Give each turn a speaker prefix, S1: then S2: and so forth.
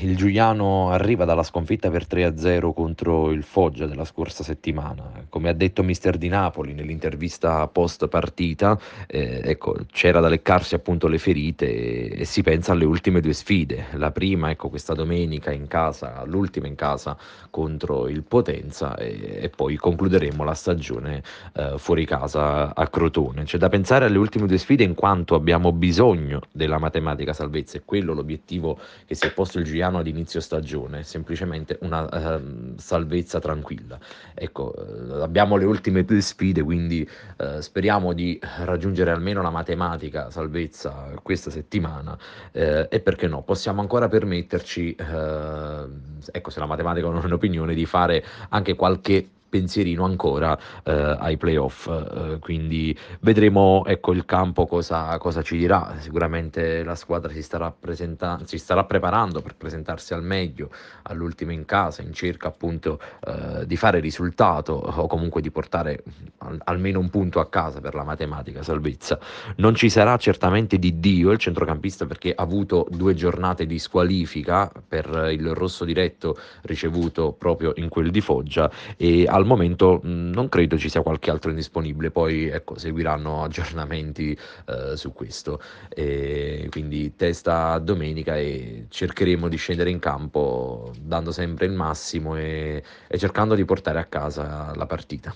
S1: il Giuliano arriva dalla sconfitta per 3-0 contro il Foggia della scorsa settimana. Come ha detto mister Di Napoli nell'intervista post partita, eh, ecco, c'era da leccarsi appunto le ferite e, e, si pensa alle ultime due sfide. La prima, ecco, questa domenica in casa, l'ultima in casa contro il Potenza e, e poi concluderemo la stagione eh, fuori casa a Crotone. C'è da pensare alle ultime due sfide in quanto abbiamo bisogno della matematica salvezza È quello l'obiettivo che si è posto il Giuliano Adriano ad inizio stagione, semplicemente una uh, salvezza tranquilla. Ecco, eh, abbiamo le ultime due sfide, quindi uh, speriamo di raggiungere almeno la matematica salvezza questa settimana uh, e perché no, possiamo ancora permetterci, ecco se la matematica non è un'opinione, di fare anche qualche pensierino ancora eh, ai playoff. Eh, quindi vedremo ecco, il campo cosa, cosa, ci dirà. Sicuramente la squadra si starà, presenta- si starà preparando per presentarsi al meglio all'ultimo in casa, in cerca appunto eh, di fare risultato o comunque di portare almeno un punto a casa per la matematica salvezza. Non ci sarà certamente di Dio il centrocampista perché ha avuto due giornate di squalifica per il rosso diretto ricevuto proprio in quel di Foggia e al momento mm, non credo ci sia qualche altro indisponibile, poi ecco, seguiranno aggiornamenti eh, su questo. E quindi testa domenica e cercheremo di scendere in campo dando sempre il massimo e, e cercando di portare a casa la partita.